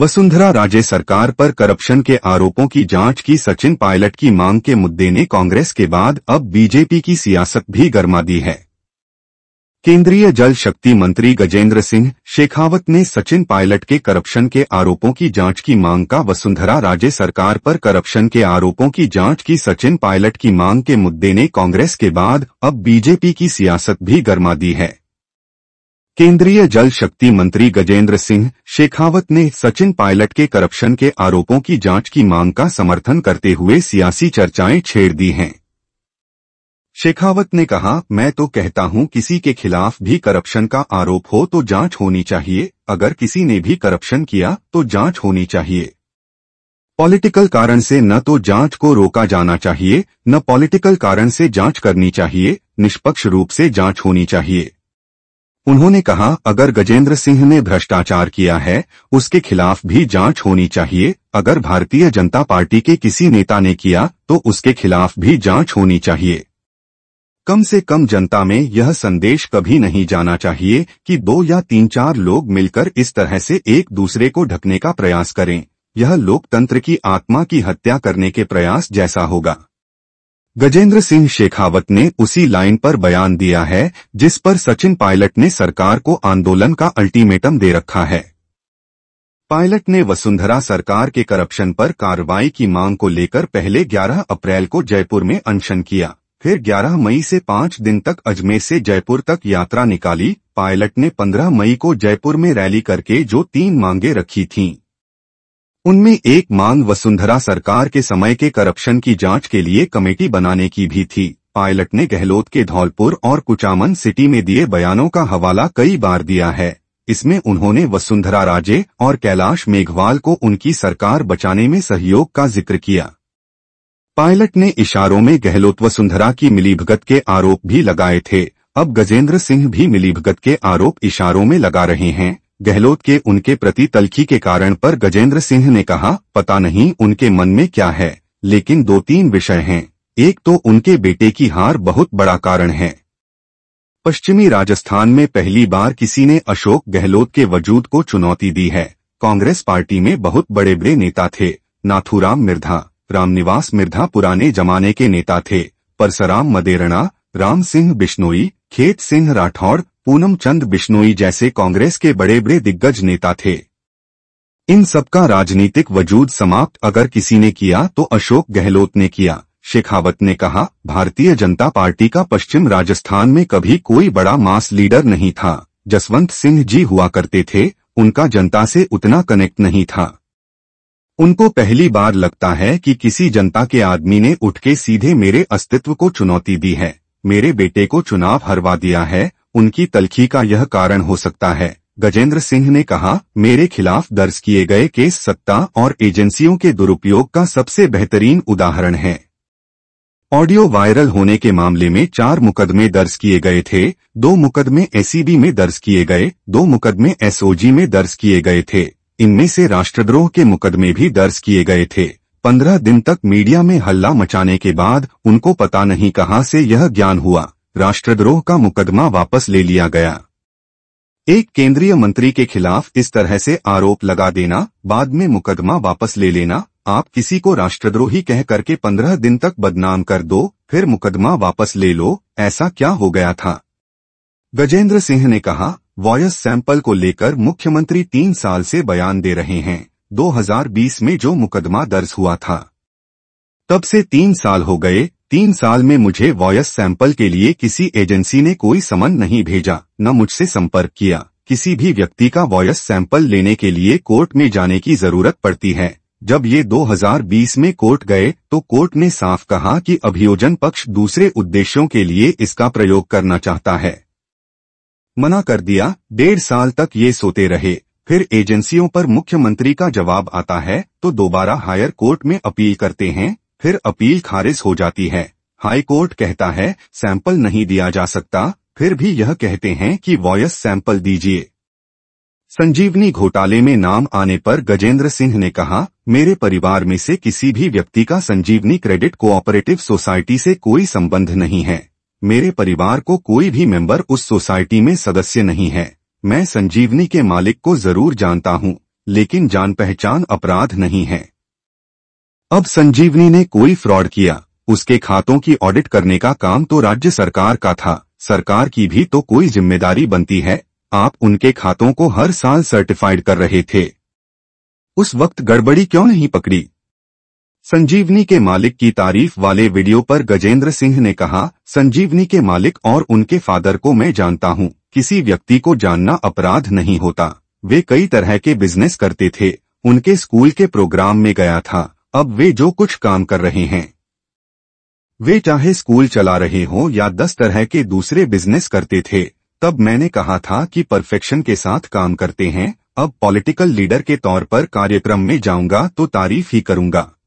वसुंधरा राजे सरकार पर करप्शन के आरोपों की जांच की सचिन पायलट की मांग के मुद्दे ने कांग्रेस के बाद अब बीजेपी की सियासत भी गर्मा दी है केंद्रीय जल शक्ति मंत्री गजेंद्र सिंह शेखावत ने सचिन पायलट के करप्शन के आरोपों की जांच की मांग का वसुंधरा राजे सरकार पर करप्शन के आरोपों की जांच की सचिन पायलट की मांग के मुद्दे ने कांग्रेस के बाद अब बीजेपी की सियासत भी गर्मा दी है केंद्रीय जल शक्ति मंत्री गजेंद्र सिंह शेखावत ने सचिन पायलट के करप्शन के आरोपों की जांच की मांग का समर्थन करते हुए सियासी चर्चाएं छेड़ दी हैं शेखावत ने कहा मैं तो कहता हूं किसी के खिलाफ भी करप्शन का आरोप हो तो जांच होनी चाहिए अगर किसी ने भी करप्शन किया तो जांच होनी चाहिए पॉलिटिकल कारण से न तो जांच को रोका जाना चाहिए न पॉलिटिकल कारण से जांच करनी चाहिए निष्पक्ष रूप से जांच होनी चाहिए उन्होंने कहा अगर गजेंद्र सिंह ने भ्रष्टाचार किया है उसके खिलाफ भी जांच होनी चाहिए अगर भारतीय जनता पार्टी के किसी नेता ने किया तो उसके खिलाफ भी जांच होनी चाहिए कम से कम जनता में यह संदेश कभी नहीं जाना चाहिए कि दो या तीन चार लोग मिलकर इस तरह से एक दूसरे को ढकने का प्रयास करें यह लोकतंत्र की आत्मा की हत्या करने के प्रयास जैसा होगा गजेंद्र सिंह शेखावत ने उसी लाइन पर बयान दिया है जिस पर सचिन पायलट ने सरकार को आंदोलन का अल्टीमेटम दे रखा है पायलट ने वसुंधरा सरकार के करप्शन पर कार्रवाई की मांग को लेकर पहले 11 अप्रैल को जयपुर में अनशन किया फिर 11 मई से पाँच दिन तक अजमेर से जयपुर तक यात्रा निकाली पायलट ने 15 मई को जयपुर में रैली करके जो तीन मांगे रखी थीं उनमें एक मांग वसुंधरा सरकार के समय के करप्शन की जांच के लिए कमेटी बनाने की भी थी पायलट ने गहलोत के धौलपुर और कुचामन सिटी में दिए बयानों का हवाला कई बार दिया है इसमें उन्होंने वसुंधरा राजे और कैलाश मेघवाल को उनकी सरकार बचाने में सहयोग का जिक्र किया पायलट ने इशारों में गहलोत वसुंधरा की मिलीभगत के आरोप भी लगाए थे अब गजेंद्र सिंह भी मिलीभगत के आरोप इशारों में लगा रहे हैं गहलोत के उनके प्रति तलखी के कारण पर गजेंद्र सिंह ने कहा पता नहीं उनके मन में क्या है लेकिन दो तीन विषय हैं एक तो उनके बेटे की हार बहुत बड़ा कारण है पश्चिमी राजस्थान में पहली बार किसी ने अशोक गहलोत के वजूद को चुनौती दी है कांग्रेस पार्टी में बहुत बड़े बड़े नेता थे नाथुराम मिर्धा रामनिवास मिर्धा पुराने जमाने के नेता थे परसराम मदेरणा राम सिंह बिश्नोई खेत सिंह राठौड़ पूनम चंद बिश्नोई जैसे कांग्रेस के बड़े बड़े दिग्गज नेता थे इन सबका राजनीतिक वजूद समाप्त अगर किसी ने किया तो अशोक गहलोत ने किया शेखावत ने कहा भारतीय जनता पार्टी का पश्चिम राजस्थान में कभी कोई बड़ा मास लीडर नहीं था जसवंत सिंह जी हुआ करते थे उनका जनता से उतना कनेक्ट नहीं था उनको पहली बार लगता है कि किसी जनता के आदमी ने उठ के सीधे मेरे अस्तित्व को चुनौती दी है मेरे बेटे को चुनाव हरवा दिया है उनकी तलखी का यह कारण हो सकता है गजेंद्र सिंह ने कहा मेरे खिलाफ दर्ज किए गए केस सत्ता और एजेंसियों के दुरुपयोग का सबसे बेहतरीन उदाहरण है ऑडियो वायरल होने के मामले में चार मुकदमे दर्ज किए गए थे दो मुकदमे एसीबी में दर्ज किए गए दो मुकदमे एसओजी में दर्ज किए गए थे इनमें से राष्ट्रद्रोह के मुकदमे भी दर्ज किए गए थे पंद्रह दिन तक मीडिया में हल्ला मचाने के बाद उनको पता नहीं कहाँ से यह ज्ञान हुआ राष्ट्रद्रोह का मुकदमा वापस ले लिया गया एक केंद्रीय मंत्री के खिलाफ इस तरह से आरोप लगा देना बाद में मुकदमा वापस ले लेना आप किसी को राष्ट्रद्रोही कह करके पंद्रह दिन तक बदनाम कर दो फिर मुकदमा वापस ले लो ऐसा क्या हो गया था गजेंद्र सिंह ने कहा वॉयस सैंपल को लेकर मुख्यमंत्री तीन साल से बयान दे रहे हैं 2020 में जो मुकदमा दर्ज हुआ था तब से तीन साल हो गए तीन साल में मुझे वॉयस सैंपल के लिए किसी एजेंसी ने कोई समन नहीं भेजा न मुझसे संपर्क किया किसी भी व्यक्ति का वॉयस सैंपल लेने के लिए कोर्ट में जाने की जरूरत पड़ती है जब ये 2020 में कोर्ट गए तो कोर्ट ने साफ कहा कि अभियोजन पक्ष दूसरे उद्देश्यों के लिए इसका प्रयोग करना चाहता है मना कर दिया डेढ़ साल तक ये सोते रहे फिर एजेंसियों पर मुख्यमंत्री का जवाब आता है तो दोबारा हायर कोर्ट में अपील करते हैं फिर अपील खारिज हो जाती है हाई कोर्ट कहता है सैंपल नहीं दिया जा सकता फिर भी यह कहते हैं कि वॉयस सैंपल दीजिए संजीवनी घोटाले में नाम आने पर गजेंद्र सिंह ने कहा मेरे परिवार में से किसी भी व्यक्ति का संजीवनी क्रेडिट कोऑपरेटिव सोसाइटी से कोई संबंध नहीं है मेरे परिवार को कोई भी मेंबर उस सोसाइटी में सदस्य नहीं है मैं संजीवनी के मालिक को जरूर जानता हूँ लेकिन जान पहचान अपराध नहीं है अब संजीवनी ने कोई फ्रॉड किया उसके खातों की ऑडिट करने का काम तो राज्य सरकार का था सरकार की भी तो कोई जिम्मेदारी बनती है आप उनके खातों को हर साल सर्टिफाइड कर रहे थे उस वक्त गड़बड़ी क्यों नहीं पकड़ी संजीवनी के मालिक की तारीफ वाले वीडियो पर गजेंद्र सिंह ने कहा संजीवनी के मालिक और उनके फादर को मैं जानता हूँ किसी व्यक्ति को जानना अपराध नहीं होता वे कई तरह के बिजनेस करते थे उनके स्कूल के प्रोग्राम में गया था अब वे जो कुछ काम कर रहे हैं वे चाहे स्कूल चला रहे हों या दस तरह के दूसरे बिजनेस करते थे तब मैंने कहा था कि परफेक्शन के साथ काम करते हैं अब पॉलिटिकल लीडर के तौर पर कार्यक्रम में जाऊंगा तो तारीफ ही करूंगा